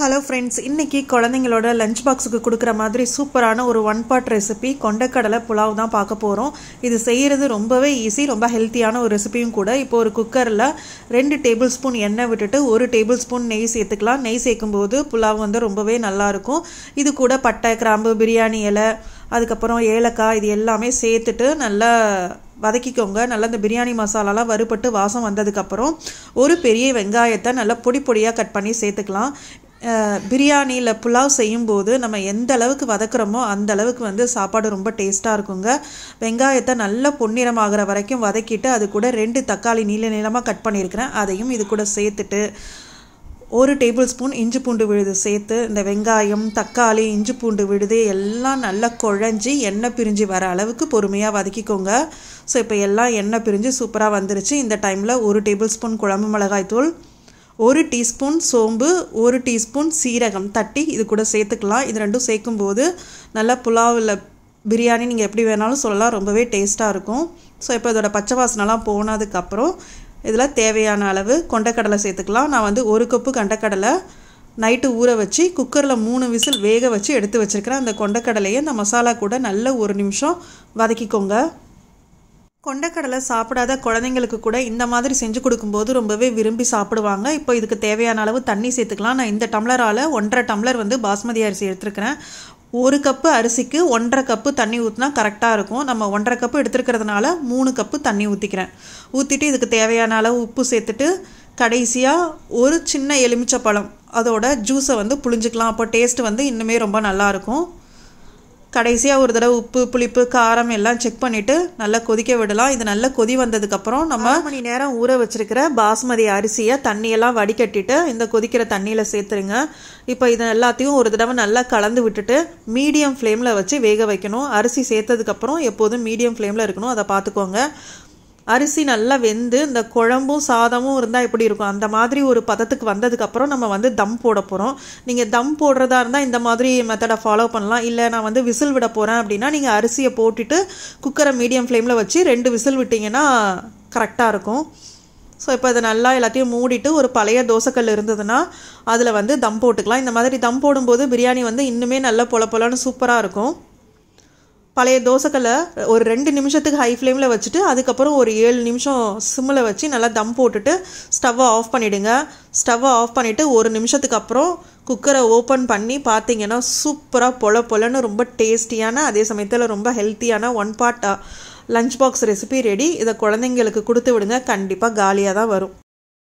hello friends இன்றைக்கி குழந்தைங்களோட lunch பாக்ஸுக்கு கொடுக்குற மாதிரி சூப்பரான ஒரு ஒன் பாட் ரெசிபி கொண்டக்கடலை புலாவ் தான் பார்க்க போகிறோம் இது செய்கிறது ரொம்பவே ஈஸி ரொம்ப ஹெல்த்தியான ஒரு ரெசிபியும் கூட இப்போ ஒரு குக்கரில் ரெண்டு டேபிள் ஸ்பூன் எண்ணெய் விட்டுட்டு ஒரு டேபிள் ஸ்பூன் நெய் சேர்த்துக்கலாம் நெய் சேர்க்கும்போது புலாவ் வந்து ரொம்பவே நல்லாயிருக்கும் இது கூட பட்டை கிராம்பு பிரியாணி இலை அதுக்கப்புறம் ஏலக்காய் இது எல்லாமே சேர்த்துட்டு நல்லா வதக்கிக்கோங்க நல்லா இந்த பிரியாணி மசாலாலாம் வறுபட்டு வாசம் வந்ததுக்கப்புறம் ஒரு பெரிய வெங்காயத்தை நல்லா பொடி பொடியாக கட் பண்ணி சேர்த்துக்கலாம் பிரியாணியில் புலாவ் செய்யும்போது நம்ம எந்த அளவுக்கு வதக்குறோமோ அந்த அளவுக்கு வந்து சாப்பாடு ரொம்ப டேஸ்ட்டாக இருக்குங்க வெங்காயத்தை நல்லா பொன்னிறமாகிற வரைக்கும் வதக்கிட்டு அது கூட ரெண்டு தக்காளி நீள நீளமாக கட் பண்ணியிருக்கிறேன் அதையும் இது கூட சேர்த்துட்டு ஒரு டேபிள் ஸ்பூன் இஞ்சி பூண்டு விழுது சேர்த்து இந்த வெங்காயம் தக்காளி இஞ்சி பூண்டு விழுது எல்லாம் நல்லா குழஞ்சி எண்ணெய் பிரிஞ்சு வர அளவுக்கு பொறுமையாக வதக்கிக்கோங்க ஸோ இப்போ எல்லாம் எண்ணெய் பிரிஞ்சு சூப்பராக வந்துருச்சு இந்த டைமில் ஒரு டேபிள் ஸ்பூன் குழம்பு மிளகாய் தூள் ஒரு டீஸ்பூன் சோம்பு ஒரு டீஸ்பூன் சீரகம் தட்டி இது கூட சேர்த்துக்கலாம் இது ரெண்டும் சேர்க்கும்போது நல்லா புலாவில் பிரியாணி நீங்கள் எப்படி வேணாலும் சொல்லலாம் ரொம்பவே டேஸ்ட்டாக இருக்கும் ஸோ இப்போ இதோட பச்சை வாசனைலாம் போனதுக்கப்புறம் இதில் தேவையான அளவு கொண்டக்கடலை சேர்த்துக்கலாம் நான் வந்து ஒரு கப்பு கண்டக்கடலை நைட்டு ஊற வச்சு குக்கரில் மூணு விசில் வேக வச்சு எடுத்து வச்சுருக்கிறேன் அந்த கொண்டக்கடலையை இந்த மசாலா கூட நல்ல ஒரு நிமிஷம் வதக்கிக்கோங்க கொண்டக்கடலை சாப்பிடாத குழந்தைங்களுக்கு கூட இந்த மாதிரி செஞ்சு கொடுக்கும்போது ரொம்பவே விரும்பி சாப்பிடுவாங்க இப்போ இதுக்கு தேவையான அளவு தண்ணி சேர்த்துக்கலாம் நான் இந்த டம்ளரால் ஒன்றரை டம்ளர் வந்து பாஸ்மதி அரிசி எடுத்துருக்கிறேன் ஒரு கப்பு அரிசிக்கு ஒன்றரை கப்பு தண்ணி ஊற்றினா கரெக்டாக இருக்கும் நம்ம ஒன்றரை கப்பு எடுத்துருக்கிறதுனால மூணு கப்பு தண்ணி ஊற்றிக்கிறேன் ஊற்றிட்டு இதுக்கு தேவையான அளவு உப்பு சேர்த்துட்டு கடைசியாக ஒரு சின்ன எலுமிச்சை பழம் அதோட ஜூஸை வந்து புளிஞ்சிக்கலாம் அப்போ டேஸ்ட் வந்து இன்னுமே ரொம்ப நல்லாயிருக்கும் கடைசியாக ஒரு தடவை உப்பு புளிப்பு காரம் எல்லாம் செக் பண்ணிவிட்டு நல்லா கொதிக்க விடலாம் இது நல்லா கொதி வந்ததுக்கப்புறம் நம்ம மணி நேரம் ஊற வச்சிருக்கிற பாஸ்மதி அரிசியை தண்ணியெல்லாம் வடிகட்டிட்டு இந்த கொதிக்கிற தண்ணியில் சேர்த்துருங்க இப்போ இது எல்லாத்தையும் ஒரு தடவை நல்லா கலந்து விட்டுட்டு மீடியம் ஃப்ளேமில் வச்சு வேக வைக்கணும் அரிசி சேர்த்ததுக்கப்புறம் எப்போதும் மீடியம் ஃப்ளேமில் இருக்கணும் அதை பார்த்துக்கோங்க அரிசி நல்லா வெந்து இந்த குழம்பும் சாதமும் இருந்தால் எப்படி இருக்கும் அந்த மாதிரி ஒரு பதத்துக்கு வந்ததுக்கப்புறம் நம்ம வந்து தம் போட போகிறோம் நீங்கள் தம் போடுறதா இருந்தால் இந்த மாதிரி மெத்தடை ஃபாலோ பண்ணலாம் இல்லை நான் வந்து விசில் விட போகிறேன் அப்படின்னா நீங்கள் அரிசியை போட்டுட்டு குக்கரை மீடியம் ஃப்ளேமில் வச்சு ரெண்டு விசில் விட்டிங்கன்னா கரெக்டாக இருக்கும் ஸோ இப்போ அதை நல்லா எல்லாத்தையும் மூடிட்டு ஒரு பழைய தோசைக்கல் இருந்ததுன்னா அதில் வந்து தம் போட்டுக்கலாம் இந்த மாதிரி தம் போடும்போது பிரியாணி வந்து இன்னுமே நல்லா பொல பொலன்னு சூப்பராக இருக்கும் பழைய தோசைக்கல்லை ஒரு ரெண்டு நிமிஷத்துக்கு ஹை ஃப்ளேமில் வச்சுட்டு அதுக்கப்புறம் ஒரு ஏழு நிமிஷம் சிம்மில் வச்சு நல்லா தம் போட்டுட்டு ஸ்டவ்வை ஆஃப் பண்ணிவிடுங்க ஸ்டவ்வை ஆஃப் பண்ணிவிட்டு ஒரு நிமிஷத்துக்கு அப்புறம் குக்கரை ஓப்பன் பண்ணி பார்த்தீங்கன்னா சூப்பராக பொல பொலன்னு ரொம்ப டேஸ்டியான அதே சமயத்தில் ரொம்ப ஹெல்த்தியான one part lunch box recipe ready இதை குழந்தைங்களுக்கு கொடுத்து விடுங்க கண்டிப்பாக காலியாக தான் வரும்